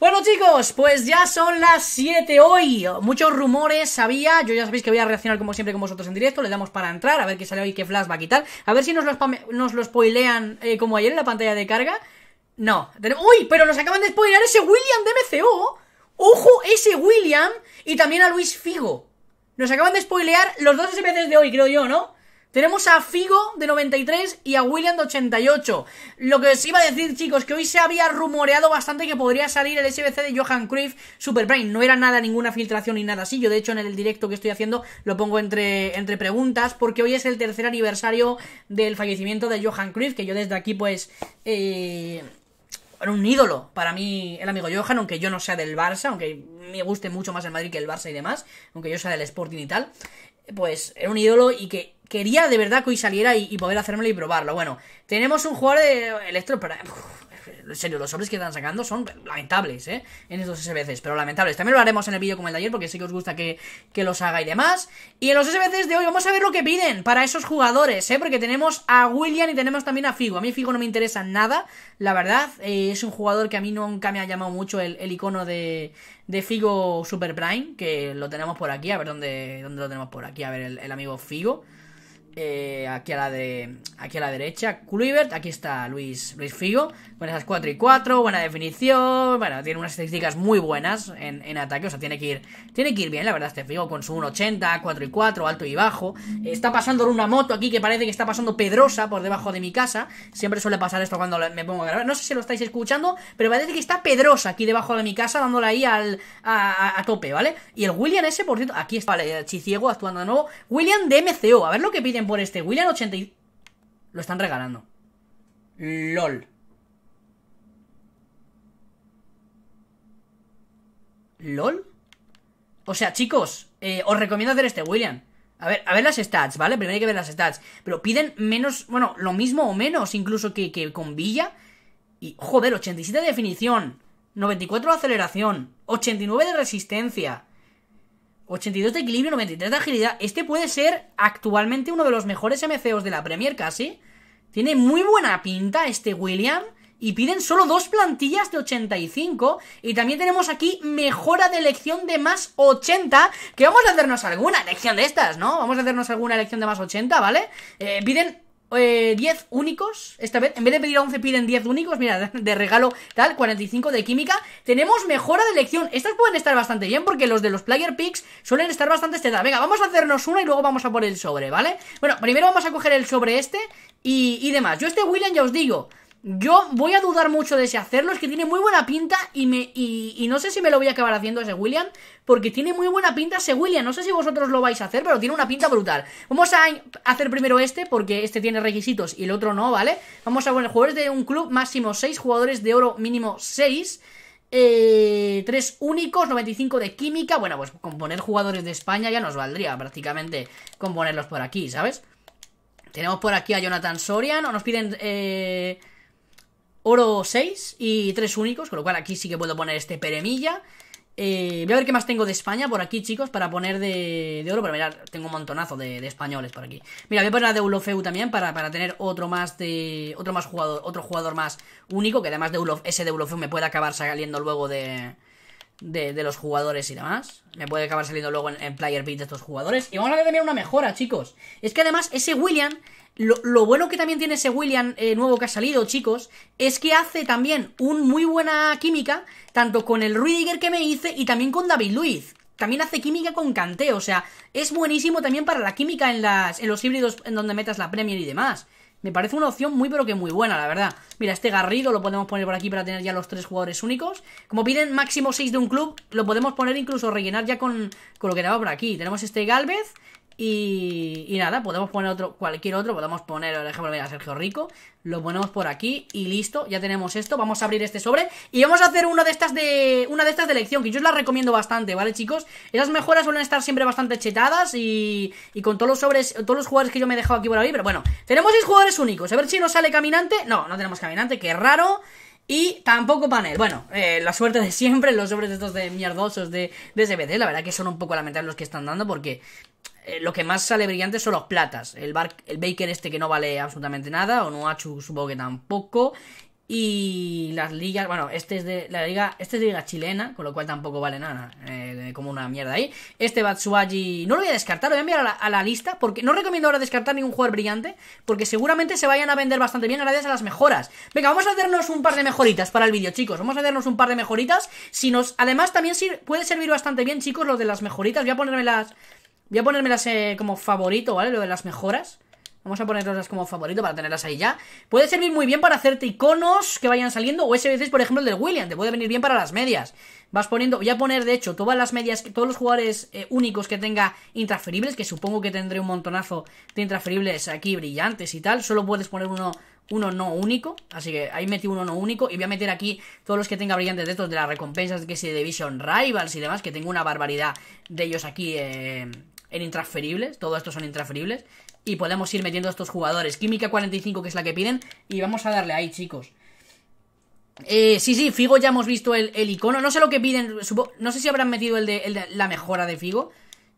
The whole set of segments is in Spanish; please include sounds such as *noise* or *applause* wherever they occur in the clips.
Bueno chicos, pues ya son las 7 hoy Muchos rumores había Yo ya sabéis que voy a reaccionar como siempre con vosotros en directo Le damos para entrar, a ver qué sale hoy, qué va a quitar, A ver si nos lo, nos spoilean eh, como ayer en la pantalla de carga No ¡Uy! Pero nos acaban de spoilear ese William de MCO ¡Ojo! Ese William Y también a Luis Figo Nos acaban de spoilear los dos SPCs de hoy, creo yo, ¿no? Tenemos a Figo de 93 y a William de 88. Lo que os iba a decir, chicos, que hoy se había rumoreado bastante que podría salir el SBC de Johan Cruyff Brain. No era nada, ninguna filtración ni nada así. Yo, de hecho, en el directo que estoy haciendo lo pongo entre, entre preguntas porque hoy es el tercer aniversario del fallecimiento de Johan Cruyff, que yo desde aquí, pues... era eh, un ídolo para mí el amigo Johan, aunque yo no sea del Barça, aunque me guste mucho más el Madrid que el Barça y demás, aunque yo sea del Sporting y tal, pues era un ídolo y que quería de verdad que hoy saliera y, poder hacérmelo y probarlo. Bueno, tenemos un jugador de Electro... Pero, eh, en serio, los sobres que están sacando son lamentables, ¿eh? En estos SBCs, pero lamentables. También lo haremos en el vídeo como el de ayer, porque sí que os gusta que, los haga y demás. Y en los SBCs de hoy vamos a ver lo que piden para esos jugadores, ¿eh? Porque tenemos a William y tenemos también a Figo. A mí Figo no me interesa nada, la verdad. Eh, es un jugador que a mí nunca me ha llamado mucho el, el icono de, de, Figo Super Prime, que lo tenemos por aquí. A ver dónde, dónde lo tenemos por aquí. A ver, el amigo Figo. Eh, aquí, a la de, aquí a la derecha, Kluivert, aquí está Luis, Luis Figo, con esas 4 y 4, buena definición, bueno, tiene unas estadísticas muy buenas en, ataque, o sea, tiene que, ir, tiene que ir bien, la verdad, este Figo con su 1.80, 4 y 4, alto y bajo, está pasando una moto aquí que parece que está pasando Pedrosa por debajo de mi casa, siempre suele pasar esto cuando me pongo a grabar, no sé si lo estáis escuchando, pero parece que está Pedrosa aquí debajo de mi casa, dándole ahí al, a, tope, ¿vale? Y el William ese, por cierto, aquí está, vale, Chiciego actuando de nuevo, William de MCO, a ver lo que pide por este William 80 Lo están regalando. LOL. ¿LOL? O sea, chicos, eh, os recomiendo hacer este William. A ver, a ver las stats, ¿vale? Primero hay que ver las stats. Pero piden menos, bueno, lo mismo o menos incluso que, que con Villa. Y, joder, 87 de definición, 94 de aceleración, 89 de resistencia. 82 de equilibrio, 93 de agilidad. Este puede ser actualmente uno de los mejores MCOs de la Premier casi. Tiene muy buena pinta este William. Y piden solo dos plantillas de 85. Y también tenemos aquí mejora de elección de más 80. Que vamos a hacernos alguna elección de estas, ¿no? Vamos a hacernos alguna elección de más 80, ¿vale? Eh, piden eh, 10 únicos. Esta vez, en vez de pedir a 11, piden 10 únicos. Mira, *laughs* de regalo tal, 45 de química. Tenemos mejora de elección. Estas pueden estar bastante bien porque los de los player picks suelen estar bastante estetas. Venga, vamos a hacernos una y luego vamos a por el sobre, ¿vale? Bueno, primero vamos a coger el sobre este y, y demás. Yo este William ya os digo... Yo voy a dudar mucho de si hacerlo, es que tiene muy buena pinta y me y, no sé si me lo voy a acabar haciendo ese William, porque tiene muy buena pinta ese William, no sé si vosotros lo vais a hacer, pero tiene una pinta brutal. Vamos a hacer primero este, porque este tiene requisitos y el otro no, ¿vale? Vamos a poner jugadores de un club, máximo 6, jugadores de oro mínimo 6, eh, 3 únicos, 95 de química, bueno, pues con poner jugadores de España ya nos valdría prácticamente con ponerlos por aquí, ¿sabes? Tenemos por aquí a Jonathan Sorian, o nos piden... Eh, Oro 6 y 3 únicos, con lo cual aquí sí que puedo poner este peremilla. Eh, voy a ver qué más tengo de España por aquí, chicos, para poner de, de oro. Pero mirad, tengo un montonazo de, españoles por aquí. Mira, voy a poner a Deulofeu también para, para, tener otro más de. Otro más jugador, otro jugador más único. Que además de ese Deulofeu me puede acabar saliendo luego de de, los jugadores y demás. Me puede acabar saliendo luego en, player Beat de estos jugadores. Y vamos a ver también una mejora, chicos. Es que además ese William, lo, bueno que también tiene ese William eh, nuevo que ha salido, chicos, es que hace también un muy buena química, tanto con el Rüdiger que me hice y también con David Luiz. También hace química con canteo, o sea, es buenísimo también para la química en, las, en los híbridos en donde metas la Premier y demás. Me parece una opción muy pero que muy buena, la verdad. Mira, este Garrido lo podemos poner por aquí para tener ya los tres jugadores únicos. Como piden máximo seis de un club, lo podemos poner incluso rellenar ya con, con lo que tenemos por aquí. Tenemos este Galvez, y, nada, podemos poner otro, cualquier otro, podemos poner, por ejemplo, mira, Sergio Rico, lo ponemos por aquí y listo, ya tenemos esto, vamos a abrir este sobre y vamos a hacer una de estas de una de estas de elección, que yo os la recomiendo bastante, ¿vale, chicos? Esas mejoras suelen estar siempre bastante chetadas y, con todos los sobres, todos los jugadores que yo me he dejado aquí por ahí, pero bueno, tenemos seis jugadores únicos, a ver si nos sale caminante, no, no tenemos caminante, qué raro... Y tampoco panel. Bueno, eh, la suerte de siempre, los sobres estos de mierdosos de, de la verdad que son un poco lamentables los que están dando porque eh, lo que más sale brillante son los platas. El, bar, el Baker este que no vale absolutamente nada, o Noachu supongo que tampoco. Y las ligas, bueno, este es de la liga, este es de liga chilena, con lo cual tampoco vale nada, eh, como una mierda ahí. Este Batsuagi, no lo voy a descartar, lo voy a enviar a la, lista, porque no recomiendo ahora descartar ningún jugador brillante, porque seguramente se vayan a vender bastante bien gracias a las mejoras. Venga, vamos a hacernos un par de mejoritas para el vídeo, chicos, vamos a hacernos un par de mejoritas. Si nos, además también puede servir bastante bien, chicos, lo de las mejoritas, voy a ponerme las Voy a ponérmelas eh, como favorito, ¿vale? Lo de las mejoras. Vamos a ponerlas como favorito para tenerlas ahí ya. Puede servir muy bien para hacerte iconos que vayan saliendo. O ese veces, por ejemplo, el del William. Te puede venir bien para las medias. Vas poniendo, voy a poner de hecho todas las medias, todos los jugadores eh, únicos que tenga intransferibles, que supongo que tendré un montonazo de intransferibles aquí brillantes y tal. Solo puedes poner uno, uno no único. Así que ahí metí uno no único. Y voy a meter aquí todos los que tenga brillantes de estos de las recompensas que si de Division Rivals y demás, que tengo una barbaridad de ellos aquí. Eh, en intransferibles, todos estos son intransferibles, y podemos ir metiendo a estos jugadores. Química 45, que es la que piden, y vamos a darle ahí, chicos. Eh, sí, sí, Figo ya hemos visto el, icono, no sé lo que piden, no sé si habrán metido el de, la mejora de Figo,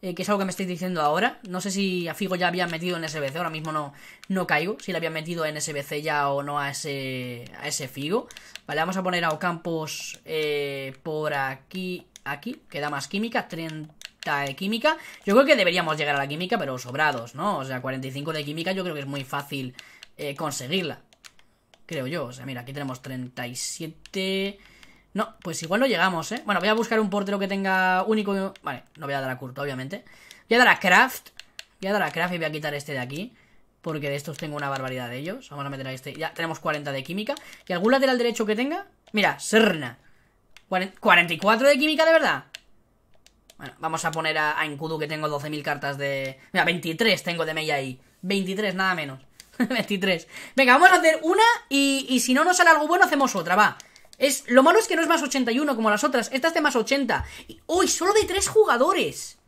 eh, que es algo que me estáis diciendo ahora. No sé si a Figo ya habían metido en SBC, ahora mismo no, no caigo, si le habían metido en SBC ya o no a ese, a ese Figo. Vale, vamos a poner a Ocampos eh, por aquí, aquí, queda más química, 30 química. Yo creo que deberíamos llegar a la química, pero sobrados, ¿no? O sea, 45 de química yo creo que es muy fácil eh, conseguirla. Creo yo. O sea, mira, aquí tenemos 37... No, pues igual no llegamos, ¿eh? Bueno, voy a buscar un portero que tenga único... Vale, no voy a dar a Curto, obviamente. Voy a dar a craft Voy a dar a craft y voy a quitar este de aquí. Porque de estos tengo una barbaridad de ellos. Vamos a meter a este. Ya tenemos 40 de química. ¿Y algún lateral derecho que tenga? Mira, Serna. 44 de química, de verdad. Bueno, vamos a poner a, a Enkudu que tengo 12.000 cartas de... Mira, 23 tengo de Mei ahí. 23, nada menos. 23. *laughs* Venga, vamos a hacer una y, si no nos sale algo bueno hacemos otra, va. Es, lo malo es que no es más 81 como las otras. Esta es de más 80. ¡Uy! solo de 3 jugadores.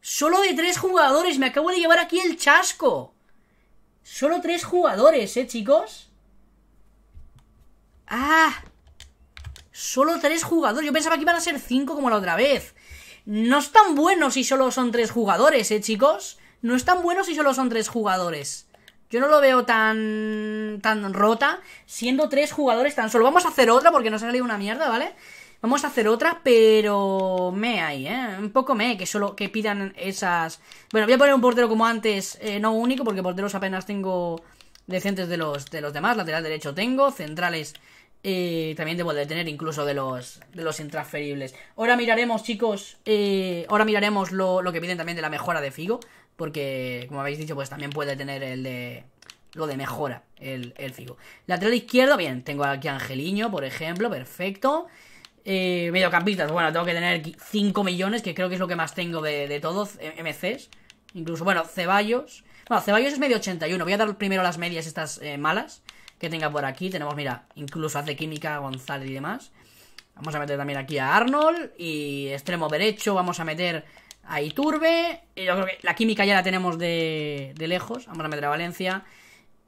Solo de 3 jugadores. Me acabo de llevar aquí el chasco. Solo 3 jugadores, ¿eh, chicos? ¡Ah! Solo 3 jugadores. Yo pensaba que iban a ser 5 como la otra vez. No es tan bueno si solo son tres jugadores, ¿eh, chicos? No es tan bueno si solo son tres jugadores. Yo no lo veo tan, tan rota, siendo tres jugadores tan solo. Vamos a hacer otra porque nos ha salido una mierda, ¿vale? Vamos a hacer otra, pero me ahí, ¿eh? Un poco me, que solo que pidan esas... Bueno, voy a poner un portero como antes, eh, no único, porque porteros apenas tengo decentes de los, de los demás. Lateral derecho tengo, centrales eh, también debo de tener incluso de los, de los intransferibles. Ahora miraremos, chicos, eh, ahora miraremos lo, que piden también de la mejora de Figo, porque, como habéis dicho, pues también puede tener el de... Lo de mejora, el, el Figo. Lateral izquierdo, bien, tengo aquí a Angeliño, por ejemplo, perfecto. Eh, mediocampistas, bueno, tengo que tener 5 millones, que creo que es lo que más tengo de, de todos, MCs. Incluso, bueno, Ceballos. Bueno, Ceballos es medio 81, voy a dar primero las medias estas malas que tenga por aquí. Tenemos, mira, incluso hace química González y demás. Vamos a meter también aquí a Arnold y extremo derecho. Vamos a meter a Iturbe. Y yo creo que la química ya la tenemos de, lejos. Vamos a meter a Valencia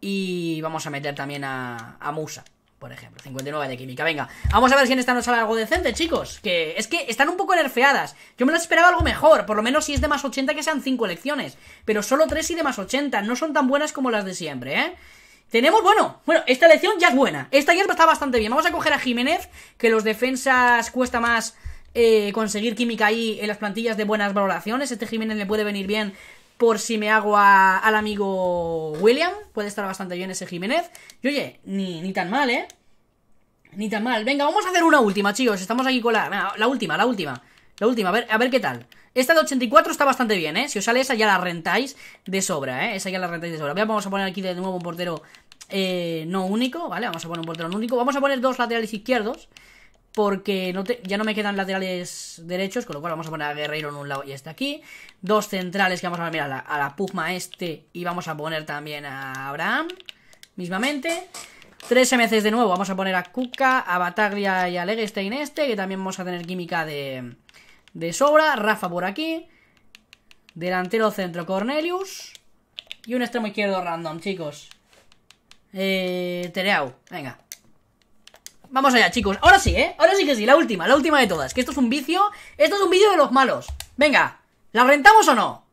y vamos a meter también a, a Musa por ejemplo, 59 de química. Venga, vamos a ver si en esta nos sale algo decente, chicos. Que es que están un poco nerfeadas. Yo me las esperaba algo mejor, por lo menos si es de más 80 que sean 5 elecciones. Pero solo 3 y de más 80, no son tan buenas como las de siempre, ¿eh? Tenemos, bueno, bueno, esta elección ya es buena. Esta ya está bastante bien. Vamos a coger a Jiménez, que los defensas cuesta más eh, conseguir química ahí en las plantillas de buenas valoraciones. Este Jiménez le puede venir bien por si me hago al amigo William. Puede estar bastante bien ese Jiménez. Y oye, ni, ni tan mal, ¿eh? Ni tan mal. Venga, vamos a hacer una última, chicos. Estamos aquí con la... La última, la última. La última, a ver, a ver qué tal. Esta de 84 está bastante bien, ¿eh? Si os sale esa ya la rentáis de sobra, ¿eh? Esa ya la rentáis de sobra. Vamos a poner aquí de nuevo un portero eh, no único, ¿vale? Vamos a poner un portero no único. Vamos a poner dos laterales izquierdos. Porque ya no me quedan laterales derechos, con lo cual vamos a poner a Guerrero en un lado y este aquí. Dos centrales que vamos a poner a la, Pugma este y vamos a poner también a Abraham, mismamente. Tres MCs de nuevo, vamos a poner a Kuka, a Bataglia y a Legestein este, que también vamos a tener química de de sobra. Rafa por aquí. Delantero centro Cornelius. Y un extremo izquierdo random, chicos. Eh, Tereau, venga. Vamos allá, chicos. Ahora sí, ¿eh? Ahora sí que sí, la última, la última de todas. Que esto es un vicio. Esto es un vicio de los malos. Venga, ¿la rentamos o no?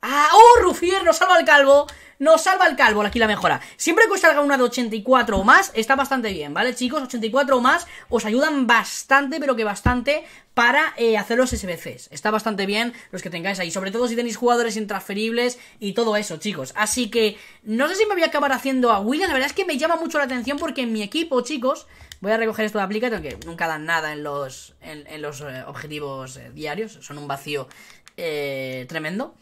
¡Ah! ¡Oh, Rufier nos salva el calvo! Nos salva el calvo aquí la mejora. Siempre que os salga una de 84 o más, está bastante bien, ¿vale, chicos? 84 o más os ayudan bastante, pero que bastante, para eh, hacer los SBCs. Está bastante bien los que tengáis ahí, sobre todo si tenéis jugadores intransferibles y todo eso, chicos. Así que no sé si me voy a acabar haciendo a William, la verdad es que me llama mucho la atención porque en mi equipo, chicos, voy a recoger esto de aplicación, que nunca dan nada en los, en, los eh, objetivos eh, diarios, son un vacío tremendo.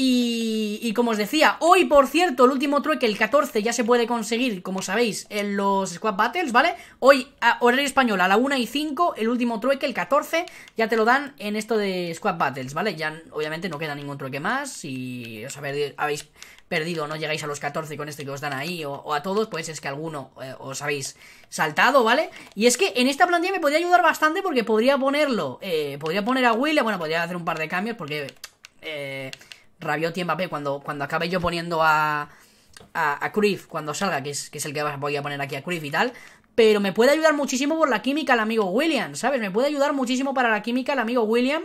Y, como os decía, hoy por cierto, el último trueque, el 14, ya se puede conseguir, como sabéis, en los Squad Battles, ¿vale? Hoy, a horario español, a la 1 y 5, el último trueque, el 14, ya te lo dan en esto de Squad Battles, ¿vale? Ya obviamente no queda ningún trueque más. Si os habéis perdido no llegáis a los 14 con este que os dan ahí o, a todos, pues es que alguno eh, os habéis saltado, ¿vale? Y es que en esta plantilla me podría ayudar bastante porque podría ponerlo, eh, podría poner a William, bueno, podría hacer un par de cambios porque... Eh, Rabiot y Mbappé, cuando, cuando acabe yo poniendo a, a, a cuando salga, que es, es el que voy a poner aquí a Cruyff y tal, pero me puede ayudar muchísimo por la química el amigo William, ¿sabes? Me puede ayudar muchísimo para la química el amigo William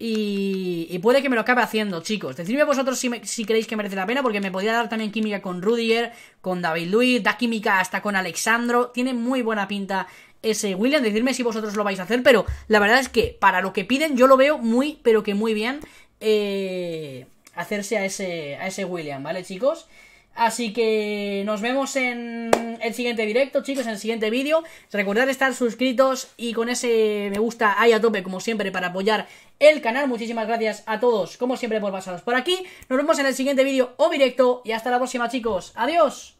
y, puede que me lo acabe haciendo, chicos. Decidme vosotros si, si creéis que merece la pena, porque me podría dar también química con Rudiger, con David Luiz, da química hasta con Alexandro, tiene muy buena pinta ese William, decidme si vosotros lo vais a hacer, pero la verdad es que para lo que piden yo lo veo muy, pero que muy bien. Eh, hacerse a ese, a ese William, ¿vale, chicos? Así que nos vemos en el siguiente directo, chicos, en el siguiente vídeo. Recordad estar suscritos y con ese me gusta ahí a tope, como siempre, para apoyar el canal. Muchísimas gracias a todos, como siempre, por pasaros por aquí. Nos vemos en el siguiente vídeo o directo y hasta la próxima, chicos. Adiós.